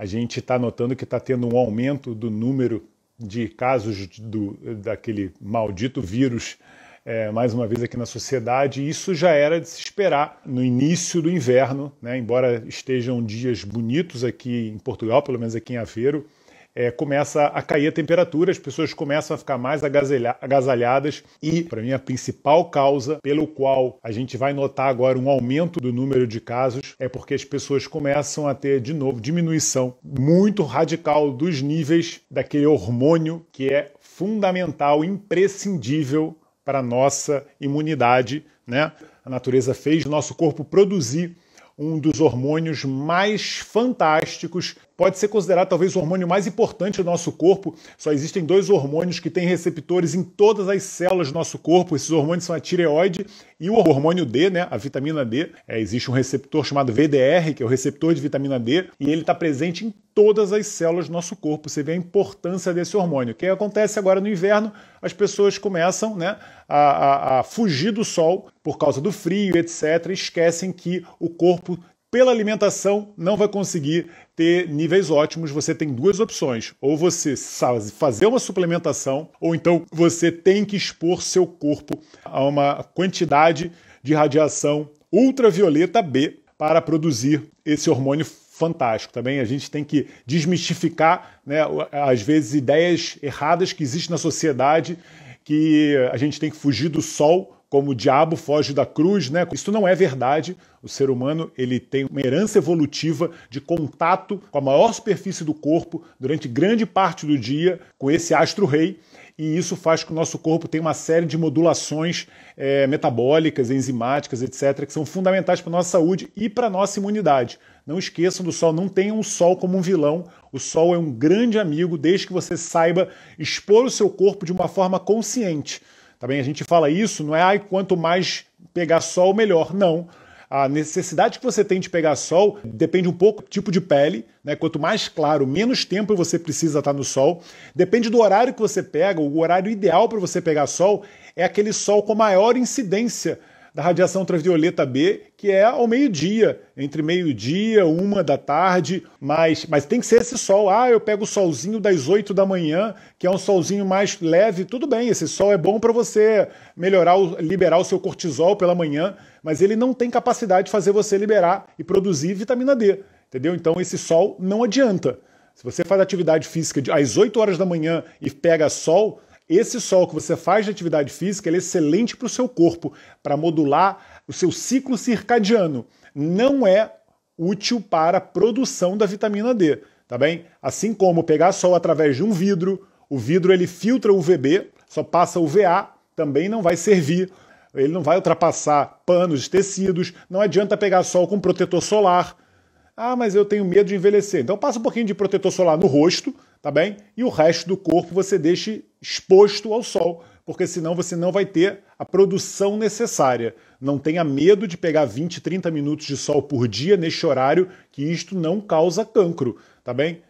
a gente está notando que está tendo um aumento do número de casos do, daquele maldito vírus, é, mais uma vez aqui na sociedade. Isso já era de se esperar no início do inverno, né? embora estejam dias bonitos aqui em Portugal, pelo menos aqui em Aveiro, é, começa a cair a temperatura, as pessoas começam a ficar mais agasalhadas e, para mim, a principal causa pelo qual a gente vai notar agora um aumento do número de casos é porque as pessoas começam a ter, de novo, diminuição muito radical dos níveis daquele hormônio que é fundamental, imprescindível para a nossa imunidade. Né? A natureza fez o nosso corpo produzir um dos hormônios mais fantásticos pode ser considerado talvez o hormônio mais importante do nosso corpo. Só existem dois hormônios que têm receptores em todas as células do nosso corpo. Esses hormônios são a tireoide e o hormônio D, né, a vitamina D. É, existe um receptor chamado VDR, que é o receptor de vitamina D, e ele está presente em todas as células do nosso corpo. Você vê a importância desse hormônio. O que acontece agora no inverno? As pessoas começam né, a, a, a fugir do sol por causa do frio, etc. E esquecem que o corpo pela alimentação não vai conseguir ter níveis ótimos, você tem duas opções. Ou você fazer uma suplementação, ou então você tem que expor seu corpo a uma quantidade de radiação ultravioleta B para produzir esse hormônio fantástico também. A gente tem que desmistificar, né, às vezes, ideias erradas que existem na sociedade, que a gente tem que fugir do sol como o diabo foge da cruz, né? Isso não é verdade. O ser humano ele tem uma herança evolutiva de contato com a maior superfície do corpo durante grande parte do dia com esse astro-rei, e isso faz com que o nosso corpo tenha uma série de modulações é, metabólicas, enzimáticas, etc., que são fundamentais para a nossa saúde e para a nossa imunidade. Não esqueçam do sol, não tenham o sol como um vilão. O sol é um grande amigo, desde que você saiba expor o seu corpo de uma forma consciente. Também a gente fala isso, não é ai quanto mais pegar sol melhor, não. A necessidade que você tem de pegar sol depende um pouco do tipo de pele, né? Quanto mais claro, menos tempo você precisa estar no sol. Depende do horário que você pega, o horário ideal para você pegar sol é aquele sol com maior incidência da radiação ultravioleta B, que é ao meio-dia, entre meio-dia, uma da tarde, mas, mas tem que ser esse sol. Ah, eu pego o solzinho das 8 da manhã, que é um solzinho mais leve, tudo bem, esse sol é bom para você melhorar, liberar o seu cortisol pela manhã, mas ele não tem capacidade de fazer você liberar e produzir vitamina D, entendeu? Então esse sol não adianta. Se você faz atividade física às 8 horas da manhã e pega sol, esse sol que você faz de atividade física é excelente para o seu corpo, para modular o seu ciclo circadiano. Não é útil para a produção da vitamina D, tá bem? Assim como pegar sol através de um vidro, o vidro ele filtra UVB, só passa o VA também não vai servir. Ele não vai ultrapassar panos, tecidos, não adianta pegar sol com protetor solar. Ah, mas eu tenho medo de envelhecer. Então passa um pouquinho de protetor solar no rosto, tá bem? E o resto do corpo você deixe exposto ao sol, porque senão você não vai ter a produção necessária. Não tenha medo de pegar 20, 30 minutos de sol por dia neste horário, que isto não causa cancro, tá bem?